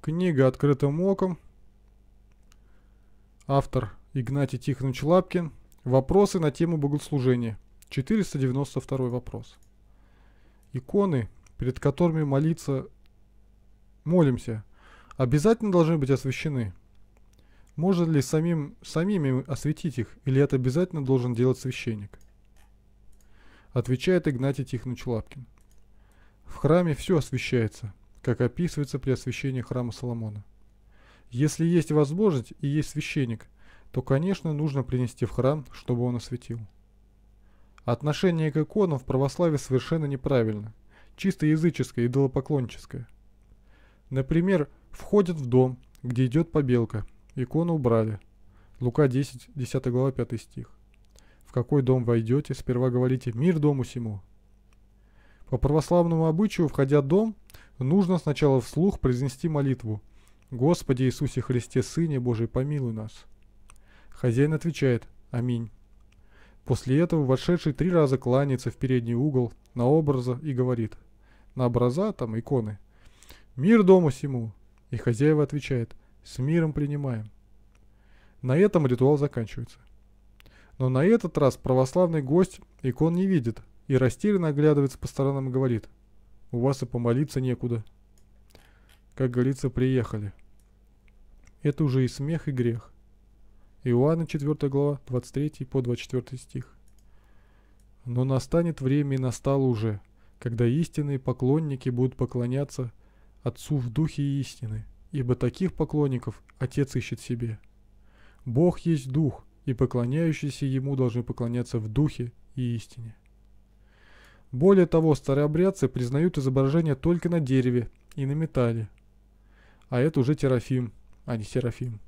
Книга «Открытым оком». Автор Игнатий Тихонович Лапкин. Вопросы на тему богослужения. 492 вопрос. Иконы, перед которыми молиться, молимся, обязательно должны быть освящены. Можно ли самим, самими осветить их, или это обязательно должен делать священник? Отвечает Игнатий Тихонович Лапкин. В храме все освещается, как описывается при освящении храма Соломона. Если есть возможность и есть священник, то, конечно, нужно принести в храм, чтобы он осветил. Отношение к иконам в православии совершенно неправильно, чисто языческое, идолопоклонческое. Например, входят в дом, где идет побелка, икону убрали. Лука 10, 10 глава, 5 стих. В какой дом войдете, сперва говорите «Мир дому сему». По православному обычаю, входя в дом, нужно сначала вслух произнести молитву. «Господи Иисусе Христе, Сыне Божий, помилуй нас». Хозяин отвечает «Аминь». После этого вошедший три раза кланяется в передний угол на образа и говорит. На образа там иконы. «Мир дому сему!» И хозяева отвечает «С миром принимаем». На этом ритуал заканчивается. Но на этот раз православный гость икон не видит и растерянно оглядывается по сторонам и говорит – у вас и помолиться некуда. Как говорится, приехали. Это уже и смех, и грех. Иоанна 4 глава, 23 по 24 стих. Но настанет время и настало уже, когда истинные поклонники будут поклоняться Отцу в духе истины, ибо таких поклонников Отец ищет себе. Бог есть Дух, и поклоняющиеся Ему должны поклоняться в Духе и истине. Более того, старообрядцы признают изображение только на дереве и на металле. А это уже терафим, а не серафим.